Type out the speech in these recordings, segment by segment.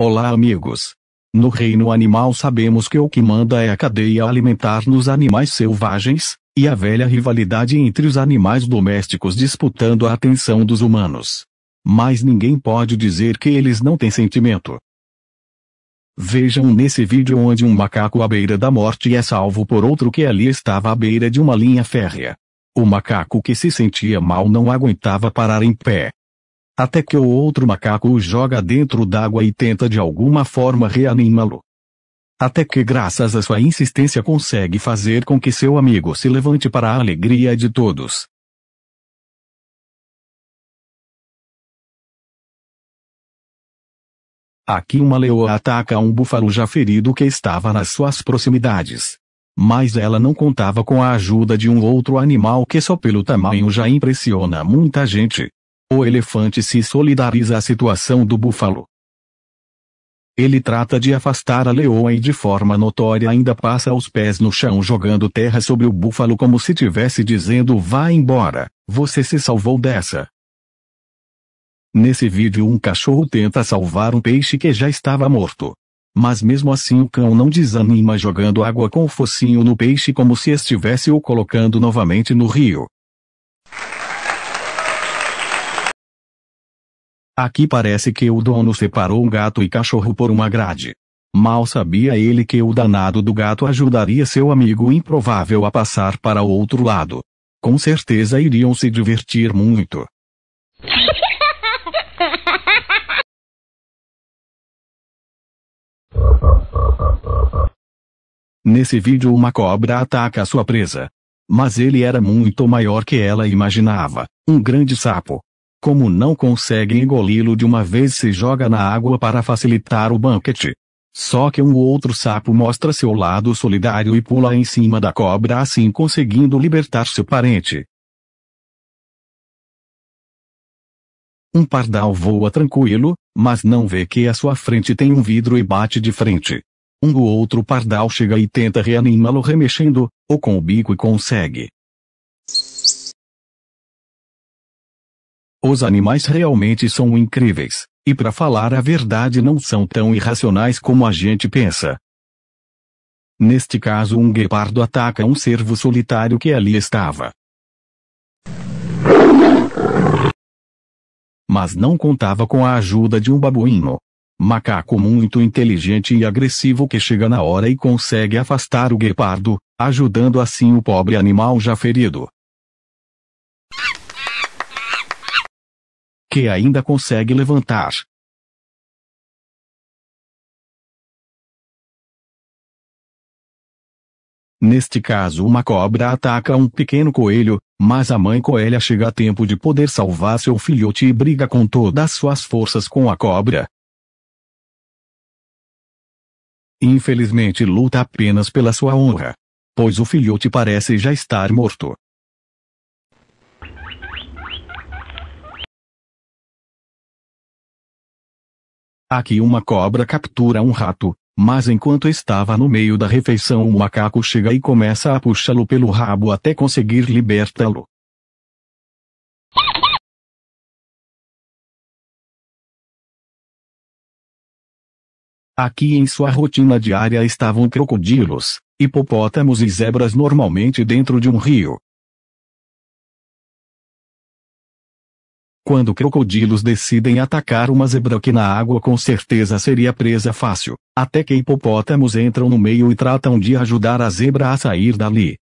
Olá amigos! No reino animal sabemos que o que manda é a cadeia alimentar nos animais selvagens, e a velha rivalidade entre os animais domésticos disputando a atenção dos humanos. Mas ninguém pode dizer que eles não têm sentimento. Vejam nesse vídeo onde um macaco à beira da morte é salvo por outro que ali estava à beira de uma linha férrea. O macaco que se sentia mal não aguentava parar em pé. Até que o outro macaco o joga dentro d'água e tenta de alguma forma reanimá-lo. Até que, graças à sua insistência, consegue fazer com que seu amigo se levante para a alegria de todos. Aqui uma leoa ataca um búfalo já ferido que estava nas suas proximidades. Mas ela não contava com a ajuda de um outro animal que só pelo tamanho já impressiona muita gente. O elefante se solidariza à situação do búfalo. Ele trata de afastar a leoa e de forma notória ainda passa os pés no chão jogando terra sobre o búfalo como se tivesse dizendo vá embora, você se salvou dessa. Nesse vídeo um cachorro tenta salvar um peixe que já estava morto. Mas mesmo assim o cão não desanima jogando água com o focinho no peixe como se estivesse o colocando novamente no rio. Aqui parece que o dono separou um gato e cachorro por uma grade. Mal sabia ele que o danado do gato ajudaria seu amigo improvável a passar para o outro lado. Com certeza iriam se divertir muito. Nesse vídeo uma cobra ataca sua presa. Mas ele era muito maior que ela imaginava, um grande sapo. Como não consegue engoli-lo de uma vez se joga na água para facilitar o banquete. Só que um outro sapo mostra seu lado solidário e pula em cima da cobra assim conseguindo libertar seu parente. Um pardal voa tranquilo, mas não vê que à sua frente tem um vidro e bate de frente. Um outro pardal chega e tenta reanimá-lo remexendo, ou com o bico e consegue. Os animais realmente são incríveis, e para falar a verdade não são tão irracionais como a gente pensa. Neste caso, um guepardo ataca um cervo solitário que ali estava. Mas não contava com a ajuda de um babuíno. Macaco muito inteligente e agressivo que chega na hora e consegue afastar o guepardo, ajudando assim o pobre animal já ferido. que ainda consegue levantar. Neste caso, uma cobra ataca um pequeno coelho, mas a mãe coelha chega a tempo de poder salvar seu filhote e briga com todas suas forças com a cobra. Infelizmente, luta apenas pela sua honra, pois o filhote parece já estar morto. Aqui uma cobra captura um rato, mas enquanto estava no meio da refeição o macaco chega e começa a puxá-lo pelo rabo até conseguir libertá-lo. Aqui em sua rotina diária estavam crocodilos, hipopótamos e zebras normalmente dentro de um rio, Quando crocodilos decidem atacar uma zebra que na água com certeza seria presa fácil, até que hipopótamos entram no meio e tratam de ajudar a zebra a sair dali.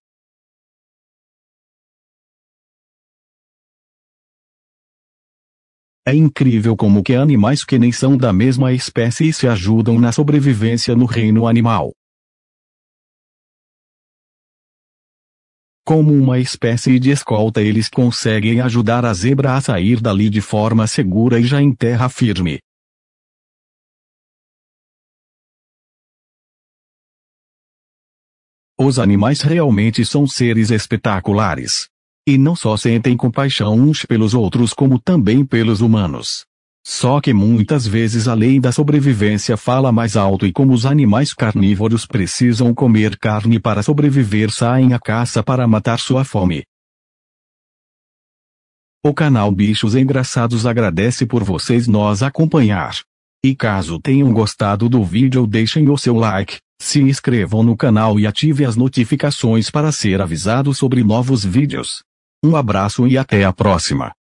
É incrível como que animais que nem são da mesma espécie se ajudam na sobrevivência no reino animal. Como uma espécie de escolta eles conseguem ajudar a zebra a sair dali de forma segura e já em terra firme. Os animais realmente são seres espetaculares. E não só sentem compaixão uns pelos outros como também pelos humanos. Só que muitas vezes a lei da sobrevivência fala mais alto e como os animais carnívoros precisam comer carne para sobreviver saem à caça para matar sua fome. O canal Bichos Engraçados agradece por vocês nos acompanhar. E caso tenham gostado do vídeo deixem o seu like, se inscrevam no canal e ative as notificações para ser avisado sobre novos vídeos. Um abraço e até a próxima.